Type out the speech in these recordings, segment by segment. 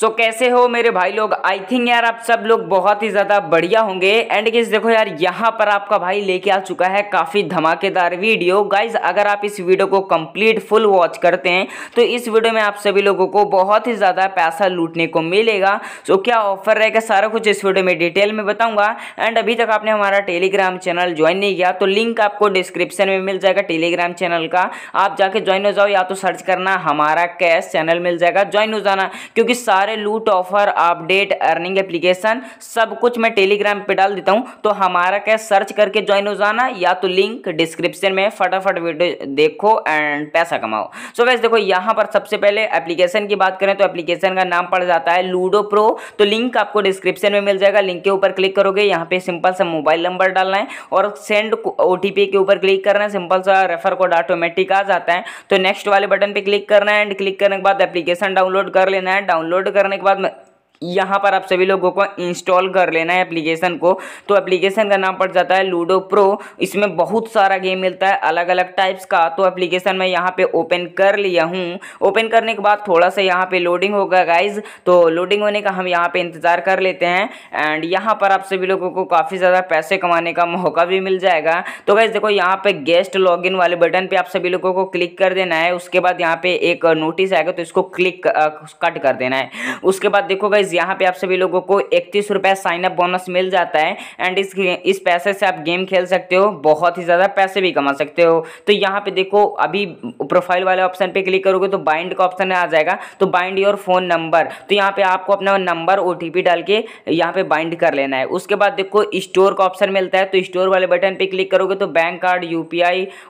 सो so, कैसे हो मेरे भाई लोग आई थिंक यार आप सब लोग बहुत ही ज़्यादा बढ़िया होंगे एंड गेस देखो यार यहाँ पर आपका भाई लेके आ चुका है काफ़ी धमाकेदार वीडियो गाइज अगर आप इस वीडियो को कंप्लीट फुल वॉच करते हैं तो इस वीडियो में आप सभी लोगों को बहुत ही ज़्यादा पैसा लूटने को मिलेगा सो so, क्या ऑफर रहेगा सारा कुछ इस वीडियो में डिटेल में बताऊँगा एंड अभी तक आपने हमारा टेलीग्राम चैनल ज्वाइन नहीं किया तो लिंक आपको डिस्क्रिप्शन में मिल जाएगा टेलीग्राम चैनल का आप जाके ज्वाइन हो जाओ या तो सर्च करना हमारा कैश चैनल मिल जाएगा ज्वाइन हो जाना क्योंकि सारा सारे लूट ऑफर अपडेट अर्निंग एप्लीकेशन सब कुछ मैं टेलीग्राम पे डाल देता हूँ तो हमारा क्या सर्च करके ज्वाइन हो जाना या तो लिंक डिस्क्रिप्शन में फटाफट वीडियो देखो एंड पैसा कमाओ सो वैसे देखो यहाँ पर सबसे पहले एप्लीकेशन की बात करें तो एप्लीकेशन का नाम पड़ जाता है लूडो प्रो तो लिंक आपको डिस्क्रिप्शन में मिल जाएगा लिंक के ऊपर क्लिक करोगे यहाँ पे सिंपल सा मोबाइल नंबर डालना है और सेंड ओ के ऊपर क्लिक करना है सिंपल सा रेफर कोड ऑटोमेटिक आ जाता है तो नेक्स्ट वाले बटन पर क्लिक करना है एंड क्लिक करने के बाद एप्लीकेशन डाउनलोड कर लेना है डाउनलोड करने के बाद यहाँ पर आप सभी लोगों को इंस्टॉल कर लेना है एप्लीकेशन को तो एप्लीकेशन का नाम पड़ जाता है लूडो प्रो इसमें बहुत सारा गेम मिलता है अलग अलग टाइप्स का तो एप्लीकेशन मैं यहाँ पे ओपन कर लिया हूँ ओपन करने के बाद थोड़ा सा यहाँ पे लोडिंग होगा गाइज तो लोडिंग होने का हम यहाँ पे इंतज़ार कर लेते हैं एंड यहाँ पर आप सभी लोगों को काफ़ी ज़्यादा पैसे कमाने का मौका भी मिल जाएगा तो गाइज देखो यहाँ पे गेस्ट लॉग वाले बटन पे आप सभी लोगों को क्लिक कर देना है उसके बाद यहाँ पे एक नोटिस आएगा तो इसको क्लिक कट कर देना है उसके बाद देखो गाइज यहाँ पे आप सभी लोगों को इकतीस रुपये साइनअप बोनस मिल जाता है एंड इस इस पैसे से आप गेम खेल सकते हो बहुत ही ज़्यादा पैसे भी कमा सकते हो तो यहाँ पे देखो अभी प्रोफाइल वाले ऑप्शन पे क्लिक करोगे तो बाइंड का ऑप्शन आ जाएगा तो बाइंड योर फोन नंबर तो यहाँ पे आपको अपना नंबर ओ डाल के यहाँ पे बाइंड कर लेना है उसके बाद देखो स्टोर का ऑप्शन मिलता है तो स्टोर वाले बटन पे क्लिक करोगे तो bank card U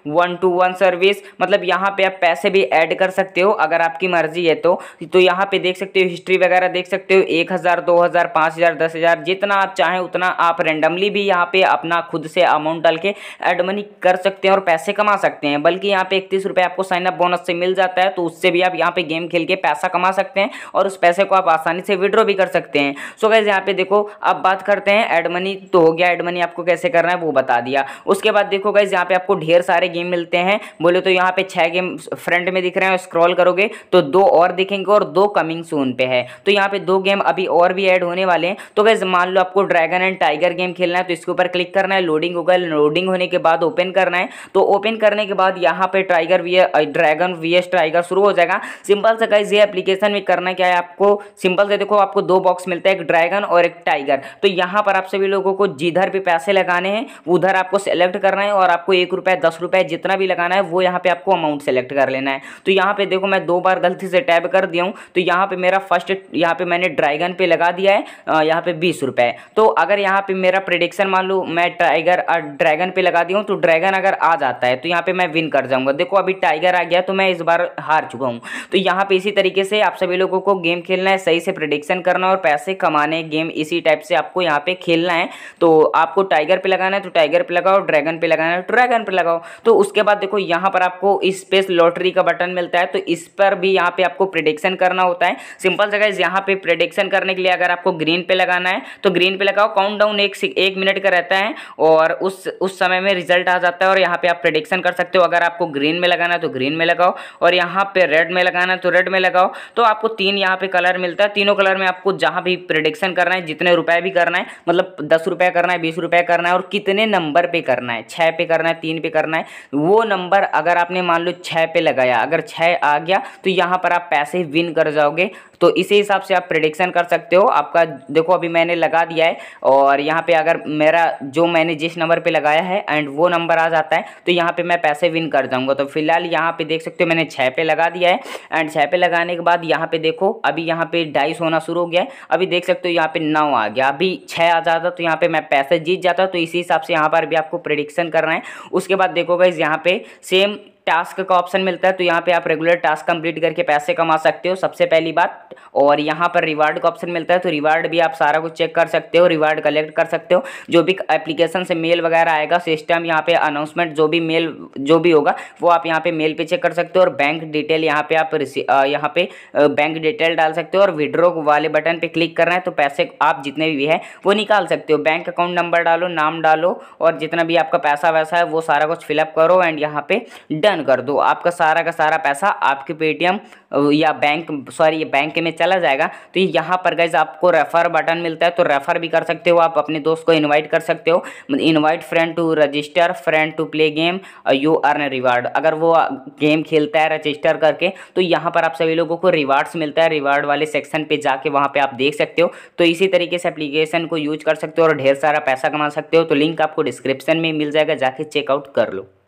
one to one service मतलब यहाँ पे आप पैसे भी ऐड कर सकते हो अगर आपकी मर्जी है तो तो यहाँ पे देख सकते हो हिस्ट्री वगैरह देख सकते हो एक हज़ार दो हज़ार पाँच हज़ार दस हज़ार जितना आप चाहें उतना आप रेंडमली भी यहाँ पे अपना खुद से अमाउंट डाल के एड मनी कर सकते हैं और पैसे कमा सकते हैं बल्कि यहाँ पे इकतीस रुपये आपको साइनअप बोनस से मिल जाता है तो उससे भी आप यहाँ पे गेम खेल के पैसा कमा सकते हैं और उस पैसे को आप आसानी से विड्रॉ भी कर सकते हैं सो गैस यहाँ पे देखो अब बात करते हैं एड मनी तो हो गया एड मनी आपको कैसे करना है वो बता दिया उसके बाद देखो गैस यहाँ पे आपको ढेर सारे गेम मिलते हैं बोले तो यहाँ पे छः गेम फ्रंट में दिख रहे हैं स्क्रॉल करोगे तो दो और दिखेंगे और दो कमिंग सून पे है तो यहाँ पे दो गेम अभी और भी ऐड होने वाले हैं तो गैस मान लो आपको ड्रैगन एंड टाइगर गेम खेलना है तो इसके ऊपर क्लिक करना है लोडिंग होगा लोडिंग होने के बाद ओपन करना है तो ओपन करने के बाद यहाँ पे tiger V dragon V tiger शुरू हो जाएगा सिंपल से गाइज ये एप्लीकेशन में करना क्या है आपको सिंपल से देखो आपको दो बॉक्स मिलता है एक ड्रैगन और एक टाइगर तो यहाँ पर आप सभी लोगों को जिधर भी पैसे लगाने हैं उधर आपको सेलेक्ट करना है और आपको एक रुपये दस रुपये जितना भी लगाना है वो यहाँ पे आपको अमाउंट सेलेक्ट कर लेना है तो यहाँ पे देखो मैं दो बार गलती से टैब कर दिया हूँ तो यहाँ पे मेरा फर्स्ट यहाँ पे मैंने ड्राइगन पे लगा दिया है यहाँ पे बीस रुपए तो अगर यहाँ पे मेरा प्रिडिक्शन मान लो मैं टाइगर ड्रैगन पे लगा दिया हूँ तो ड्रैगन अगर आ जाता है तो यहाँ पे मैं विन कर जाऊँगा देखो अभी टाइगर आ गया तो मैं इस बार हार चुका हूँ तो यहाँ पे इसी तरीके से आप सभी लोगों को गेम खेलना है सही से प्रिडिक्शन करना और पैसे कमाने गेम इसी टाइप से आपको यहाँ पे खेलना है तो आपको टाइगर पे लगाना है तो टाइगर पे लगाओ ड्रैगन पे लगाना है ड्रैगन तो पे लगाओ तो उसके बाद देखो यहाँ पर आपको स्पेस लॉटरी का बटन मिलता है तो इस पर भी यहाँ पे आपको प्रिडिक्शन करना होता है सिंपल जगह यहाँ पे प्रिडिक्शन सिलेक्शन करने के लिए अगर आपको ग्रीन पे लगाना है तो ग्रीन पे लगाओ काउंट डाउन एक एक मिनट का रहता है और उस उस समय में रिजल्ट आ जाता है और यहाँ पे आप प्रडिक्शन कर सकते हो अगर आपको ग्रीन में लगाना है तो ग्रीन में लगाओ और यहाँ पे रेड में लगाना है तो रेड में लगाओ तो आपको तीन यहाँ पे कलर मिलता है तीनों कलर में आपको जहाँ भी प्रडिक्शन करना है जितने रुपए भी करना है मतलब दस रुपये करना है बीस रुपये करना है और कितने नंबर पे करना है छः पे करना है तीन पे करना है वो नंबर अगर आपने मान लो छः पे लगाया अगर छः आ गया तो यहाँ पर आप पैसे विन कर जाओगे तो इसी हिसाब से आप प्रडिक्शन सेक्शन कर सकते हो आपका देखो अभी मैंने लगा दिया है और यहाँ पे अगर मेरा जो मैंने जिस नंबर पे लगाया है एंड वो नंबर आ जाता है तो यहाँ पे मैं पैसे विन कर जाऊँगा तो फिलहाल यहाँ पे देख सकते हो मैंने छः पे लगा दिया है एंड छः पे लगाने के बाद यहाँ पे देखो अभी यहाँ पे डाइस होना शुरू हो गया है अभी देख सकते हो यहाँ पे नौ आ गया अभी छः आ जाता तो यहाँ पर मैं पैसे जीत जाता तो इसी हिसाब से यहाँ पर भी आपको प्रडिक्शन करना है उसके बाद देखो इस यहाँ पे सेम टास्क का ऑप्शन मिलता है तो यहाँ पे आप रेगुलर टास्क कंप्लीट करके पैसे कमा सकते हो सबसे पहली बात और यहाँ पर रिवार्ड का ऑप्शन मिलता है तो रिवार्ड भी आप सारा कुछ चेक कर सकते हो रिवार्ड कलेक्ट कर सकते हो जो भी एप्लीकेशन से मेल वगैरह आएगा सिस्टम यहाँ पे अनाउंसमेंट जो भी मेल जो भी होगा वो आप यहाँ पे मेल पे चेक कर सकते हो और बैंक डिटेल यहाँ पे आप यहाँ पे बैंक डिटेल डाल सकते हो और विड्रो वाले बटन पर क्लिक करना है तो पैसे आप जितने भी है वो निकाल सकते हो बैंक अकाउंट नंबर डालो नाम डालो और जितना भी आपका पैसा वैसा है वो सारा कुछ फिलअप करो एंड यहाँ पे डन रिटर्न कर दो आपका सारा का सारा पैसा आपके पेटीएम या बैंक सॉरी बैंक में चला जाएगा तो यहाँ पर गैज आपको रेफ़र बटन मिलता है तो रेफ़र भी कर सकते हो आप अपने दोस्त को इन्वाइट कर सकते हो invite friend to register friend to play game you earn reward अगर वो गेम खेलता है रजिस्टर करके तो यहाँ पर आप सभी लोगों को रिवार्ड्स मिलता है रिवार्ड वाले सेक्शन पर जाके वहाँ पर आप देख सकते हो तो इसी तरीके से अप्लीकेशन को यूज कर सकते हो और ढेर सारा पैसा कमा सकते हो तो लिंक आपको डिस्क्रिप्शन में मिल जाएगा जाके चेकआउट कर लो